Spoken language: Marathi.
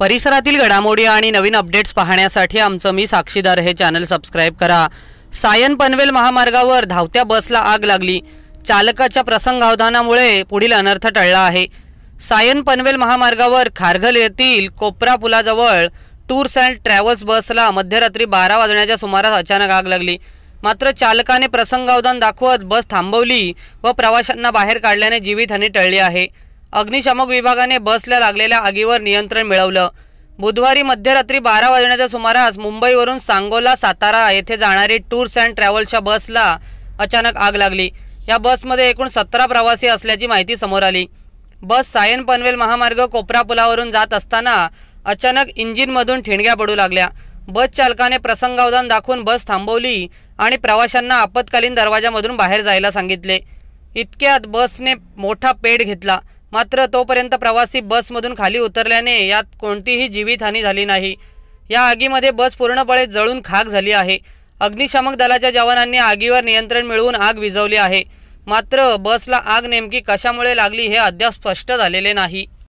परिसरातील घडामोडी आणि नवीन अपडेट्स पाहण्यासाठी आमचं मी साक्षीदार हे चॅनल सबस्क्राईब करा सायन पनवेल महामार्गावर धावत्या बसला आग लागली चालकाच्या प्रसंगावधानामुळे पुढील अनर्थ टळला आहे सायन पनवेल महामार्गावर खारघल येथील कोपरा पुलाजवळ टूर्स अँड ट्रॅव्हल्स बसला मध्यरात्री बारा वाजण्याच्या सुमारास अचानक आग लागली मात्र चालकाने प्रसंगावधान दाखवत बस थांबवली व प्रवाशांना बाहेर काढल्याने जीवितहानी टळली आहे अग्निशामक विभागाने बसला लागलेल्या आगीवर नियंत्रण मिळवलं बुधवारी मध्यरात्री बारा वाजण्याच्या सुमारास मुंबईवरून सांगोला सातारा येथे जाणारी टूर्स अँड ट्रॅव्हल्सच्या बसला अचानक आग लागली या बसमध्ये एकूण सतरा प्रवासी असल्याची माहिती समोर आली बस सायन पनवेल महामार्ग कोपरा पुलावरून जात असताना अचानक इंजिनमधून ठिणग्या पडू लागल्या बस चालकाने प्रसंगावधान दाखवून बस थांबवली आणि प्रवाशांना आपत्कालीन दरवाजामधून बाहेर जायला सांगितले इतक्यात बसने मोठा पेट घेतला मात्र तोपर्यंत प्रवासी बसमधून खाली उतरल्याने यात कोणतीही जीवितहानी झाली नाही या आगीमध्ये बस पूर्णपणे जळून खाक झाली आहे अग्निशामक दलाच्या जवानांनी आगीवर नियंत्रण मिळवून आग विझवली आहे मात्र बसला आग नेमकी कशामुळे लागली हे अद्याप स्पष्ट झालेले नाही